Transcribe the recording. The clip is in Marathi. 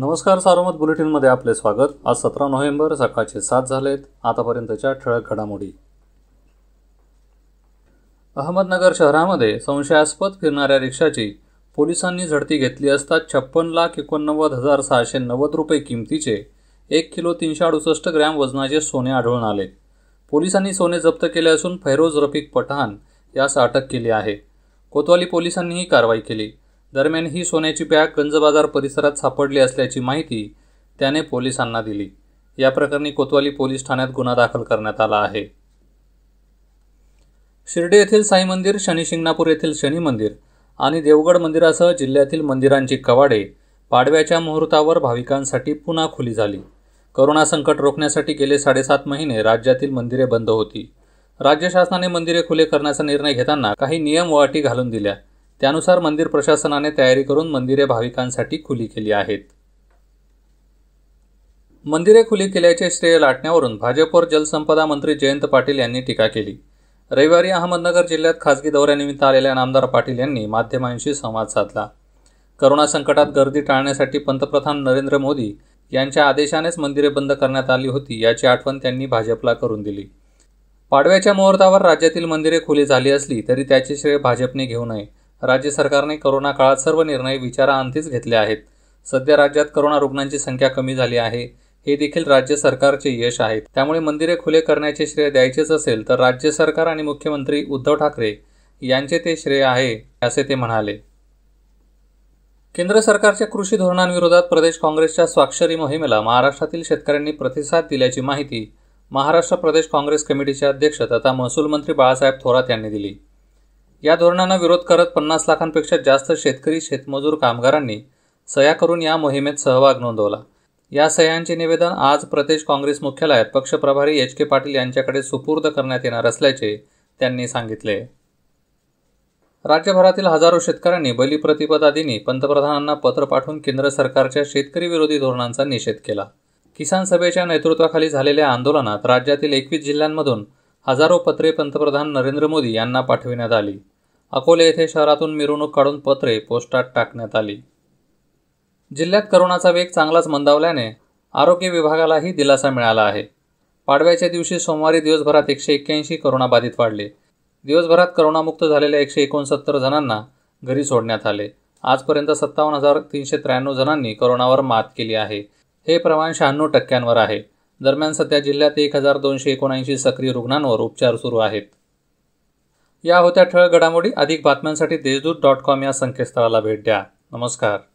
नमस्कार सारोमत बुलेटिनमध्ये आपले स्वागत आज सतरा नोव्हेंबर सकाळचे सात झालेत आतापर्यंतच्या ठळक घडामोडी अहमदनगर शहरामध्ये संशयास्पद फिरणाऱ्या रिक्षाची पोलिसांनी झडती घेतली असता छप्पन लाख एकोणनव्वद हजार सहाशे नव्वद रुपये किमतीचे एक किलो तीनशे अडुसष्ट ग्रॅम वजनाचे सोने आढळून आले पोलिसांनी सोने जप्त केले असून फैरोज रफिक पठाण यास अटक केली आहे कोतवाली पोलिसांनी ही कारवाई केली दरम्यान ही सोन्याची बॅग गंज बाजार परिसरात सापडली असल्याची माहिती त्याने पोलिसांना दिली या प्रकरणी कोतवाली पोलीस ठाण्यात गुन्हा दाखल करण्यात आला आहे शिर्डी येथील साई मंदिर शनी शिंगणापूर येथील शनी मंदिर आणि देवगड मंदिरासह जिल्ह्यातील मंदिरांची कवाडे पाडव्याच्या मुहूर्तावर भाविकांसाठी पुन्हा खुली झाली करोना संकट रोखण्यासाठी गेले साडेसात महिने राज्यातील मंदिरे बंद होती राज्य शासनाने मंदिरे खुले करण्याचा निर्णय घेताना काही नियम व अटी घालून दिल्या त्यानुसार मंदिर प्रशासनाने तयारी करून मंदिरे भाविकांसाठी खुली केली आहेत मंदिरे खुली केल्याचे श्रेय लाटण्यावरून भाजपवर जलसंपदा मंत्री जयंत पाटील यांनी टीका केली रविवारी अहमदनगर जिल्ह्यात खासगी दौऱ्यानिमित्त आलेल्या नामदार पाटील यांनी माध्यमांशी संवाद साधला करोना संकटात गर्दी टाळण्यासाठी पंतप्रधान नरेंद्र मोदी यांच्या आदेशानेच मंदिरे बंद करण्यात आली होती याची आठवण त्यांनी भाजपला करून दिली पाडव्याच्या मुहूर्तावर राज्यातील मंदिरे खुली झाली असली तरी त्याचे श्रेय भाजपने घेऊ नये राज्य सरकारने करोना काळात सर्व निर्णय विचाराअंतीच घेतले आहेत सध्या राज्यात करोना रुग्णांची संख्या कमी झाली आहे हे देखील राज्य सरकारचे यश आहे त्यामुळे मंदिरे खुले करण्याचे श्रेय द्यायचेच असेल तर राज्य सरकार आणि मुख्यमंत्री उद्धव ठाकरे यांचे ते श्रेय आहे असे ते म्हणाले केंद्र सरकारच्या कृषी धोरणांविरोधात प्रदेश काँग्रेसच्या स्वाक्षरी मोहिमेला महाराष्ट्रातील शेतकऱ्यांनी प्रतिसाद दिल्याची माहिती महाराष्ट्र प्रदेश काँग्रेस कमिटीचे अध्यक्ष तथा महसूल मंत्री बाळासाहेब थोरात यांनी दिली या धोरणांना विरोध करत पन्नास लाखांपेक्षा जास्त शेतकरी शेतमजूर कामगारांनी सह्या करून या मोहिमेत सहभाग नोंदवला या सह्यांचे निवेदन आज प्रदेश काँग्रेस मुख्यालयात पक्षप्रभारी एच के पाटील यांच्याकडे सुपूर्द करण्यात येणार असल्याचे त्यांनी सांगितले राज्यभरातील हजारो शेतकऱ्यांनी बलिप्रतिपदा दिनी पंतप्रधानांना पत्र पाठवून केंद्र सरकारच्या शेतकरी विरोधी धोरणांचा निषेध केला किसान सभेच्या नेतृत्वाखाली झालेल्या आंदोलनात राज्यातील एकवीस जिल्ह्यांमधून हजारो पत्रे पंतप्रधान नरेंद्र मोदी यांना पाठविण्यात आली अकोले येथे शहरातून मिरवणूक काढून पत्रे पोस्टात टाकण्यात आली जिल्ह्यात करोनाचा वेग चांगलाच मंदावल्याने आरोग्य विभागालाही दिलासा मिळाला आहे पाडव्याच्या दिवशी सोमवारी दिवसभरात एकशे एक्क्याऐंशी करोनाबाधित वाढले दिवसभरात करोनामुक्त झालेल्या एकशे एकोणसत्तर जणांना घरी सोडण्यात आले आजपर्यंत सत्तावन्न हजार तीनशे त्र्याण्णव जणांनी करोनावर मात केली आहे हे प्रमाण शहाण्णव टक्क्यांवर आहे दरम्यान सध्या जिल्ह्यात एक हजार दोनशे एकोणऐंशी सक्रिय रुग्णांवर उपचार सुरू आहेत या होत्या ठळ घडामोडी अधिक बातम्यांसाठी देशदूत डॉट कॉम या संकेतस्थळाला भेट द्या नमस्कार